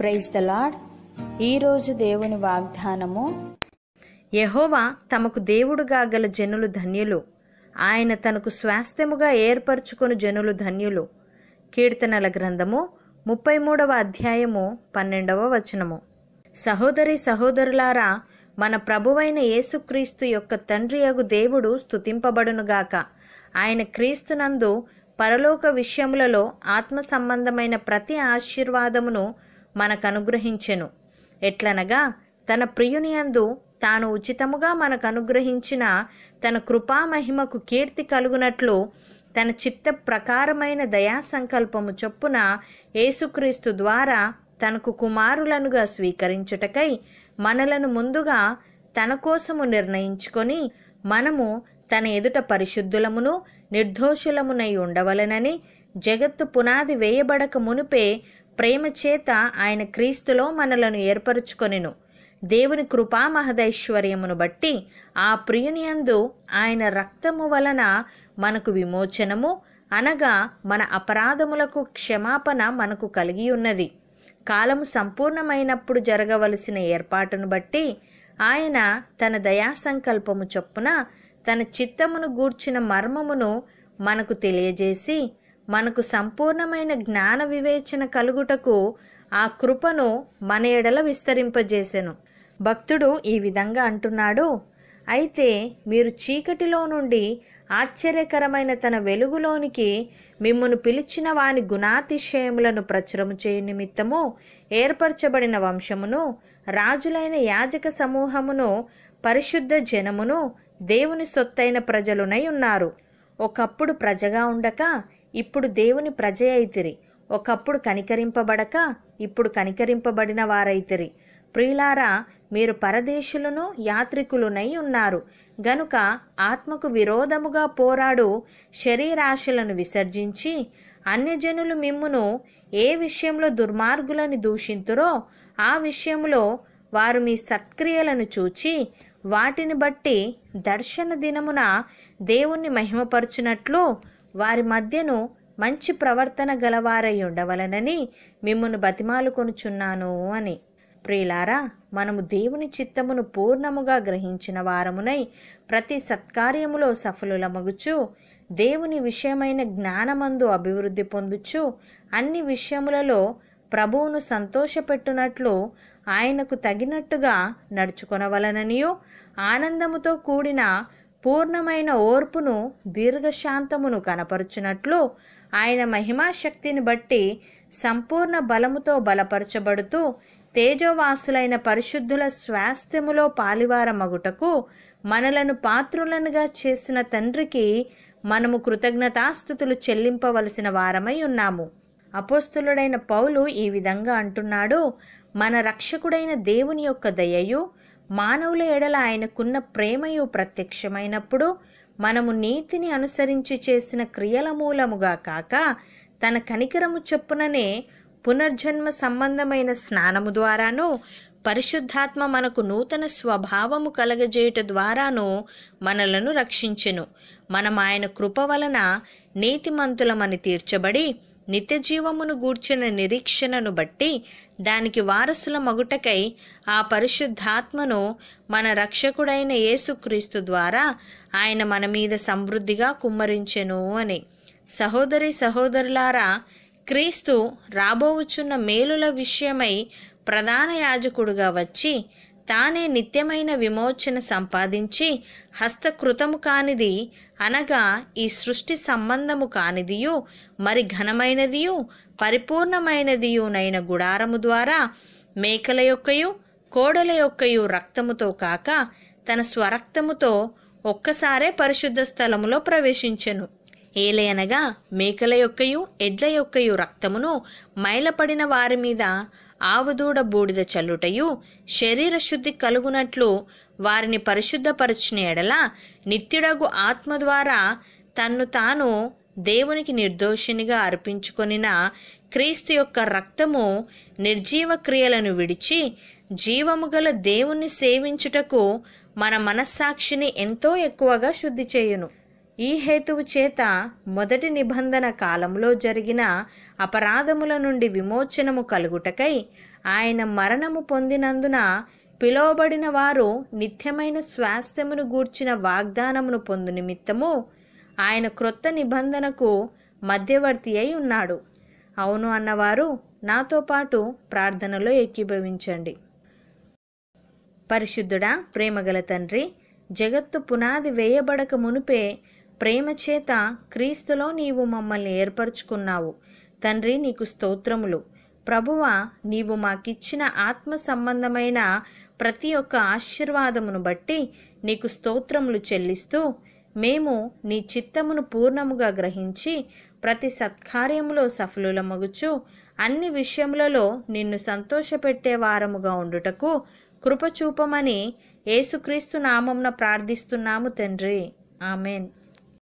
praise the lord ఈరోజు దేవుని వాగ్దానము యహోవా తమకు దేవుడుగా గల జనులు ధన్యులు ఆయన తనకు స్వాస్థ్యముగా ఏర్పరచుకొని జనులు ధన్యులు కీర్తనల గ్రంథము ముప్పై మూడవ అధ్యాయము పన్నెండవ వచనము సహోదరి సహోదరులారా మన ప్రభువైన యేసుక్రీస్తు యొక్క తండ్రి అగు దేవుడు స్థుతింపబడునుగాక ఆయన క్రీస్తునందు పరలోక విషయములలో ఆత్మ సంబంధమైన ప్రతి ఆశీర్వాదమును మనకనుగ్రహించెను ఎట్లనగా తన ప్రియునియందు తాను ఉచితముగా మనకు అనుగ్రహించిన తన కృపామహిమకు కీర్తి కలుగునట్లు తన చిత్త ప్రకారమైన దయా సంకల్పము చొప్పున యేసుక్రీస్తు ద్వారా తనకు కుమారులనుగా స్వీకరించుటకై మనలను ముందుగా తన కోసము నిర్ణయించుకొని మనము తన ఎదుట పరిశుద్ధులమును నిర్దోషులమునై ఉండవలనని జగత్తు పునాది వేయబడక మునుపే ప్రేమ చేత ఆయన క్రీస్తులో మనలను ఏర్పరచుకొనెను దేవుని కృపా మహదైశ్వర్యమును బట్టి ఆ ప్రియునియందు ఆయన రక్తము వలన మనకు విమోచనము అనగా మన అపరాధములకు క్షమాపణ మనకు కలిగి ఉన్నది కాలము సంపూర్ణమైనప్పుడు జరగవలసిన ఏర్పాటును బట్టి ఆయన తన దయా సంకల్పము చొప్పున తన చిత్తమును గూర్చిన మర్మమును మనకు తెలియజేసి మనకు సంపూర్ణమైన జ్ఞాన వివేచన కలుగుటకు ఆ కృపను మన ఎడల విస్తరింపజేసెను భక్తుడు ఈ విధంగా అంటున్నాడు అయితే మీరు చీకటిలో నుండి ఆశ్చర్యకరమైన తన వెలుగులోనికి మిమ్మను పిలిచిన వాని గుణాతిశయములను ప్రచురము చేయ నిమిత్తము ఏర్పరచబడిన వంశమును రాజులైన యాజక సమూహమును పరిశుద్ధ జనమును దేవుని సొత్తైన ప్రజలునై ఉన్నారు ఒకప్పుడు ప్రజగా ఉండక ఇప్పుడు దేవుని ప్రజ అయితిరి ఒకప్పుడు కనికరింపబడక ఇప్పుడు కనికరింపబడిన వారైతిరి ప్రియులారా మీరు పరదేశులను యాత్రికులునై ఉన్నారు గనుక ఆత్మకు విరోధముగా పోరాడు శరీరాశలను విసర్జించి అన్యజనులు మిమ్మును ఏ విషయంలో దుర్మార్గులను దూషింతురో ఆ విషయంలో వారు మీ సత్క్రియలను చూచి వాటిని బట్టి దర్శన దినమున దేవుణ్ణి మహిమపరచునట్లు వారి మధ్యను మంచి ప్రవర్తన గలవారై ఉండవలనని మిమ్మను బతిమాలుకొనుచున్నాను అని ప్రియులారా మనము దేవుని చిత్తమును పూర్ణముగా గ్రహించిన వారమునై ప్రతి సత్కార్యములో సఫలులమగుచు దేవుని విషయమైన జ్ఞానమందు అభివృద్ధి పొందుచు అన్ని విషయములలో ప్రభువును సంతోషపెట్టునట్లు ఆయనకు తగినట్టుగా నడుచుకొనవలననియో ఆనందముతో కూడిన పూర్ణమైన ఓర్పును దీర్ఘశాంతమును కనపరుచునట్లు ఆయన మహిమాశక్తిని బట్టి సంపూర్ణ బలముతో బలపరచబడుతూ తేజోవాసులైన పరిశుద్ధుల స్వాస్థ్యములో పాలివారమగుటకు మనలను పాత్రులనుగా చేసిన తండ్రికి మనము కృతజ్ఞతాస్థుతులు చెల్లింపవలసిన వారమై ఉన్నాము అపోస్తులుడైన పౌలు ఈ విధంగా అంటున్నాడు మన రక్షకుడైన దేవుని యొక్క దయయు మానవుల ఎడల ఆయనకున్న ప్రేమయు ప్రత్యక్షమైనప్పుడు మనము నీతిని అనుసరించి చేసిన క్రియల మూలముగా కాక తన కనికరము చెప్పుననే పునర్జన్మ సంబంధమైన స్నానము ద్వారాను పరిశుద్ధాత్మ మనకు నూతన స్వభావము కలగజేయుట ద్వారాను మనలను రక్షించెను మనం ఆయన కృప వలన నీతిమంతులమని తీర్చబడి నిత్యజీవమును గూర్చిన నిరీక్షణను బట్టి దానికి వారసుల మగుటకై ఆ పరిశుద్ధాత్మను మన రక్షకుడైన యేసుక్రీస్తు ద్వారా ఆయన మన మీద సమృద్ధిగా కుమ్మరించెను అని సహోదరి సహోదరులారా క్రీస్తు రాబోవుచున్న మేలుల విషయమై ప్రధాన యాజకుడుగా వచ్చి తానే నిత్యమైన విమోచన సంపాదించి హస్తకృతము కానిది అనగా ఈ సృష్టి సంబంధము కానిదియు మరి ఘనమైనదియు పరిపూర్ణమైనదియునైన గుడారము ద్వారా మేకల యొక్కయు కోడల యొక్కయు రక్తముతో కాక తన స్వరక్తముతో ఒక్కసారే పరిశుద్ధ స్థలములో ప్రవేశించెను ఏలయనగా మేకల యొక్కయు ఎడ్ల యొక్కయు రక్తమును మైలపడిన వారి మీద ఆవుదూడ బూడిద చల్లుటయు శరీర శుద్ధి కలుగునట్లు వారిని పరిశుద్ధపరచిన ఎడల నిత్యుడగు ఆత్మ ద్వారా తన్ను తాను దేవునికి నిర్దోషినిగా అర్పించుకొనిన క్రీస్తు యొక్క రక్తము నిర్జీవ క్రియలను విడిచి జీవము గల దేవుణ్ణి సేవించుటకు మన మనస్సాక్షిని ఎంతో ఎక్కువగా శుద్ధి చేయును ఈ హేతువు చేత మొదటి నిబంధన కాలంలో జరిగిన అపరాధముల నుండి విమోచనము కలుగుటకై ఆయన మరణము పొందినందున పిలువబడిన వారు నిత్యమైన స్వాస్థ్యమును గూర్చిన వాగ్దానమును పొందు నిమిత్తము ఆయన క్రొత్త నిబంధనకు మధ్యవర్తి అయి ఉన్నాడు అవును అన్నవారు నాతో పాటు ప్రార్థనలో ఎక్కిభవించండి పరిశుద్ధుడా ప్రేమగల తండ్రి జగత్తు పునాది వేయబడక మునుపే ప్రేమ చేత క్రీస్తులో నీవు మమ్మల్ని ఏర్పరచుకున్నావు తండ్రి నీకు స్తోత్రములు ప్రభువ నీవు మాకిచ్చిన ఆత్మ సంబంధమైన ప్రతి ఒక్క ఆశీర్వాదమును బట్టి నీకు స్తోత్రములు చెల్లిస్తూ మేము నీ చిత్తమును పూర్ణముగా గ్రహించి ప్రతి సత్కార్యములో సఫలులమగుచు అన్ని విషయములలో నిన్ను సంతోషపెట్టే వారముగా ఉండుటకు కృపచూపమని ఏసుక్రీస్తు నామంన ప్రార్థిస్తున్నాము తండ్రి ఆమెన్